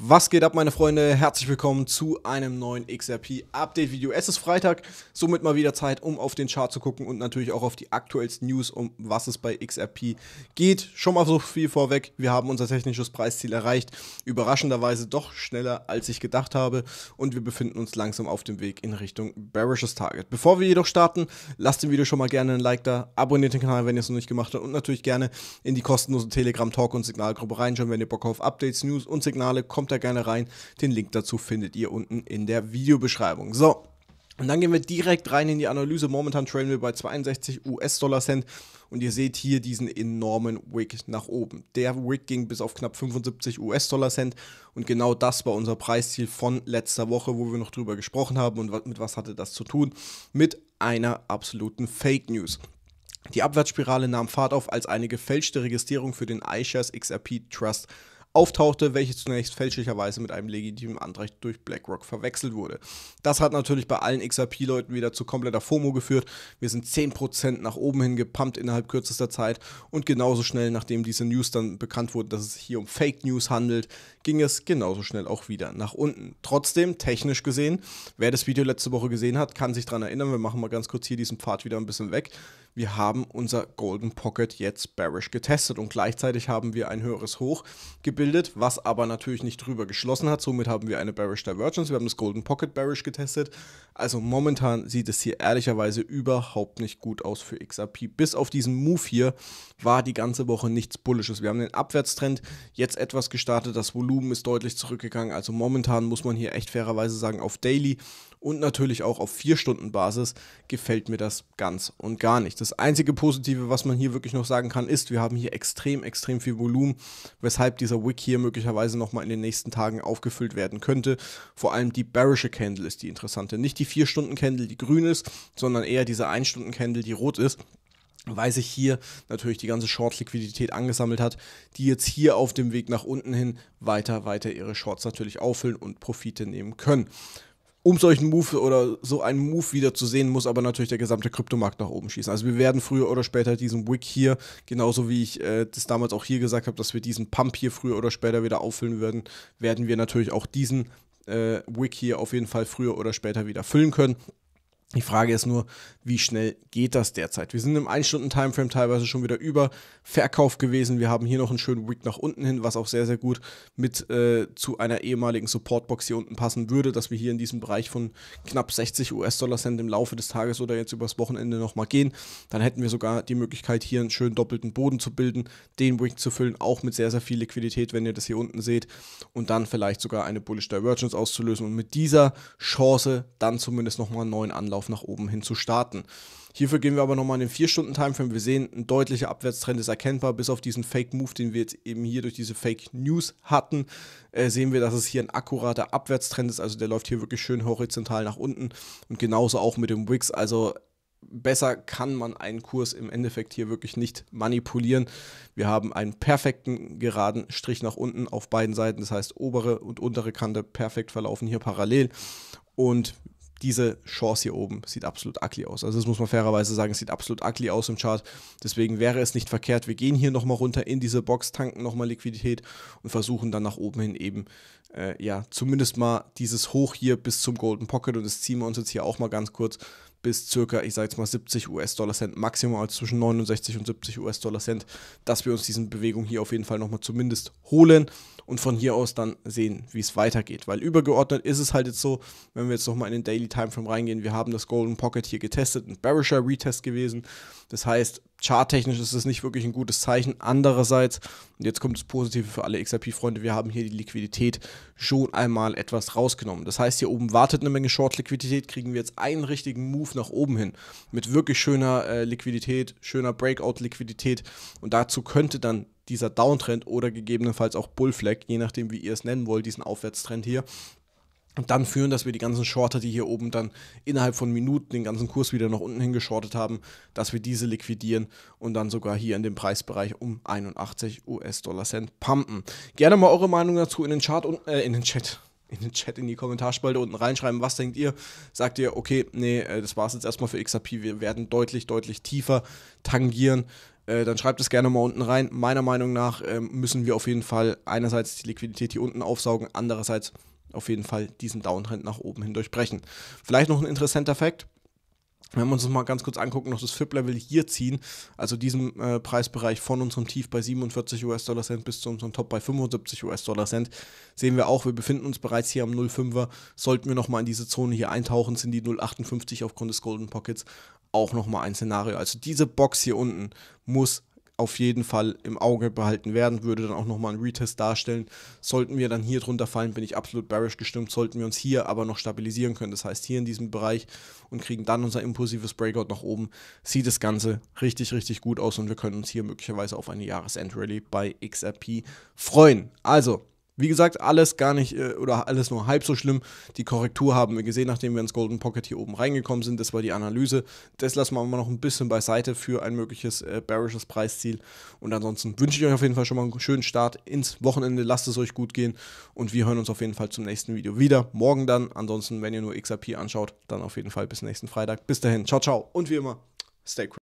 Was geht ab, meine Freunde? Herzlich willkommen zu einem neuen XRP-Update-Video. Es ist Freitag, somit mal wieder Zeit, um auf den Chart zu gucken und natürlich auch auf die aktuellsten News, um was es bei XRP geht. Schon mal so viel vorweg, wir haben unser technisches Preisziel erreicht, überraschenderweise doch schneller, als ich gedacht habe und wir befinden uns langsam auf dem Weg in Richtung Bearishes Target. Bevor wir jedoch starten, lasst dem Video schon mal gerne ein Like da, abonniert den Kanal, wenn ihr es noch nicht gemacht habt und natürlich gerne in die kostenlose Telegram-Talk- und Signalgruppe reinschauen, wenn ihr Bock auf Updates, News und Signale kommt kommt da gerne rein. Den Link dazu findet ihr unten in der Videobeschreibung. So, und dann gehen wir direkt rein in die Analyse. Momentan trailen wir bei 62 US-Dollar Cent und ihr seht hier diesen enormen Wick nach oben. Der Wick ging bis auf knapp 75 US-Dollar Cent und genau das war unser Preisziel von letzter Woche, wo wir noch drüber gesprochen haben und mit was hatte das zu tun? Mit einer absoluten Fake News. Die Abwärtsspirale nahm Fahrt auf, als eine gefälschte Registrierung für den iShares XRP Trust auftauchte, welches zunächst fälschlicherweise mit einem legitimen Anrecht durch BlackRock verwechselt wurde. Das hat natürlich bei allen XRP-Leuten wieder zu kompletter FOMO geführt. Wir sind 10% nach oben hin gepumpt innerhalb kürzester Zeit und genauso schnell, nachdem diese News dann bekannt wurde, dass es sich hier um Fake News handelt, ging es genauso schnell auch wieder nach unten. Trotzdem, technisch gesehen, wer das Video letzte Woche gesehen hat, kann sich daran erinnern, wir machen mal ganz kurz hier diesen Pfad wieder ein bisschen weg wir haben unser Golden Pocket jetzt bearish getestet und gleichzeitig haben wir ein höheres Hoch gebildet, was aber natürlich nicht drüber geschlossen hat. Somit haben wir eine bearish Divergence, wir haben das Golden Pocket bearish getestet. Also momentan sieht es hier ehrlicherweise überhaupt nicht gut aus für XRP. Bis auf diesen Move hier war die ganze Woche nichts Bullisches. Wir haben den Abwärtstrend jetzt etwas gestartet, das Volumen ist deutlich zurückgegangen. Also momentan muss man hier echt fairerweise sagen, auf Daily und natürlich auch auf 4-Stunden-Basis gefällt mir das ganz und gar nicht. Das das einzige Positive, was man hier wirklich noch sagen kann, ist, wir haben hier extrem, extrem viel Volumen, weshalb dieser Wick hier möglicherweise nochmal in den nächsten Tagen aufgefüllt werden könnte. Vor allem die bearische Candle ist die interessante. Nicht die 4-Stunden-Candle, die grün ist, sondern eher diese 1-Stunden-Candle, die rot ist weil sich hier natürlich die ganze Short-Liquidität angesammelt hat, die jetzt hier auf dem Weg nach unten hin weiter, weiter ihre Shorts natürlich auffüllen und Profite nehmen können um solchen Move oder so einen Move wieder zu sehen, muss aber natürlich der gesamte Kryptomarkt nach oben schießen. Also wir werden früher oder später diesen Wick hier, genauso wie ich äh, das damals auch hier gesagt habe, dass wir diesen Pump hier früher oder später wieder auffüllen würden, werden wir natürlich auch diesen äh, Wick hier auf jeden Fall früher oder später wieder füllen können. Die Frage ist nur, wie schnell geht das derzeit? Wir sind im 1-Stunden-Timeframe teilweise schon wieder über Verkauf gewesen. Wir haben hier noch einen schönen Wick nach unten hin, was auch sehr, sehr gut mit äh, zu einer ehemaligen Supportbox hier unten passen würde, dass wir hier in diesem Bereich von knapp 60 US-Dollar-Cent im Laufe des Tages oder jetzt übers Wochenende nochmal gehen. Dann hätten wir sogar die Möglichkeit, hier einen schönen doppelten Boden zu bilden, den Wick zu füllen, auch mit sehr, sehr viel Liquidität, wenn ihr das hier unten seht. Und dann vielleicht sogar eine Bullish Divergence auszulösen und mit dieser Chance dann zumindest nochmal einen neuen Anlauf Abwärtslauf nach oben hin zu starten. Hierfür gehen wir aber nochmal in den 4-Stunden-Timeframe. Wir sehen, ein deutlicher Abwärtstrend ist erkennbar. Bis auf diesen Fake-Move, den wir jetzt eben hier durch diese Fake-News hatten, äh, sehen wir, dass es hier ein akkurater Abwärtstrend ist. Also der läuft hier wirklich schön horizontal nach unten. Und genauso auch mit dem Wix. Also besser kann man einen Kurs im Endeffekt hier wirklich nicht manipulieren. Wir haben einen perfekten geraden Strich nach unten auf beiden Seiten, das heißt obere und untere Kante perfekt verlaufen hier parallel und diese Chance hier oben sieht absolut ugly aus. Also das muss man fairerweise sagen, es sieht absolut ugly aus im Chart. Deswegen wäre es nicht verkehrt, wir gehen hier nochmal runter in diese Box, tanken nochmal Liquidität und versuchen dann nach oben hin eben äh, ja, zumindest mal dieses Hoch hier bis zum Golden Pocket und das ziehen wir uns jetzt hier auch mal ganz kurz bis circa, ich sage jetzt mal 70 US-Dollar Cent, maximal halt zwischen 69 und 70 US-Dollar Cent, dass wir uns diesen Bewegung hier auf jeden Fall nochmal zumindest holen und von hier aus dann sehen, wie es weitergeht. Weil übergeordnet ist es halt jetzt so, wenn wir jetzt nochmal in den Daily Timeframe reingehen, wir haben das Golden Pocket hier getestet, ein Bearisher Retest gewesen. Das heißt, charttechnisch ist es nicht wirklich ein gutes Zeichen. Andererseits, und jetzt kommt das Positive für alle XRP-Freunde, wir haben hier die Liquidität schon einmal etwas rausgenommen. Das heißt, hier oben wartet eine Menge Short-Liquidität, kriegen wir jetzt einen richtigen Move nach oben hin. Mit wirklich schöner äh, Liquidität, schöner Breakout-Liquidität. Und dazu könnte dann dieser Downtrend oder gegebenenfalls auch Bullflag, je nachdem wie ihr es nennen wollt, diesen Aufwärtstrend hier, und dann führen, dass wir die ganzen Shorter, die hier oben dann innerhalb von Minuten den ganzen Kurs wieder nach unten hingeschortet haben, dass wir diese liquidieren und dann sogar hier in dem Preisbereich um 81 US-Dollar Cent pumpen. Gerne mal eure Meinung dazu in den Chart und äh, in den Chat. In den Chat, in die Kommentarspalte unten reinschreiben, was denkt ihr? Sagt ihr, okay, nee, äh, das war es jetzt erstmal für XRP, wir werden deutlich, deutlich tiefer tangieren äh, dann schreibt es gerne mal unten rein. Meiner Meinung nach ähm, müssen wir auf jeden Fall einerseits die Liquidität hier unten aufsaugen, andererseits auf jeden Fall diesen Downtrend nach oben hin durchbrechen. Vielleicht noch ein interessanter Fakt. Wenn wir uns das mal ganz kurz angucken, noch das FIP-Level hier ziehen, also diesem äh, Preisbereich von unserem Tief bei 47 US-Dollar Cent bis zu unserem Top bei 75 US-Dollar Cent, sehen wir auch, wir befinden uns bereits hier am 0,5er. Sollten wir nochmal in diese Zone hier eintauchen, sind die 0,58 aufgrund des Golden Pockets auch nochmal ein Szenario. Also diese Box hier unten muss auf jeden Fall im Auge behalten werden, würde dann auch nochmal einen Retest darstellen. Sollten wir dann hier drunter fallen, bin ich absolut bearish gestimmt, sollten wir uns hier aber noch stabilisieren können, das heißt hier in diesem Bereich und kriegen dann unser impulsives Breakout nach oben, sieht das Ganze richtig, richtig gut aus und wir können uns hier möglicherweise auf eine Jahresendrally bei XRP freuen. Also, wie gesagt, alles gar nicht äh, oder alles nur halb so schlimm. Die Korrektur haben wir gesehen, nachdem wir ins Golden Pocket hier oben reingekommen sind. Das war die Analyse. Das lassen wir mal noch ein bisschen beiseite für ein mögliches äh, bearishes Preisziel. Und ansonsten wünsche ich euch auf jeden Fall schon mal einen schönen Start ins Wochenende. Lasst es euch gut gehen und wir hören uns auf jeden Fall zum nächsten Video wieder. Morgen dann. Ansonsten, wenn ihr nur XRP anschaut, dann auf jeden Fall bis nächsten Freitag. Bis dahin. Ciao, ciao. Und wie immer, stay cool.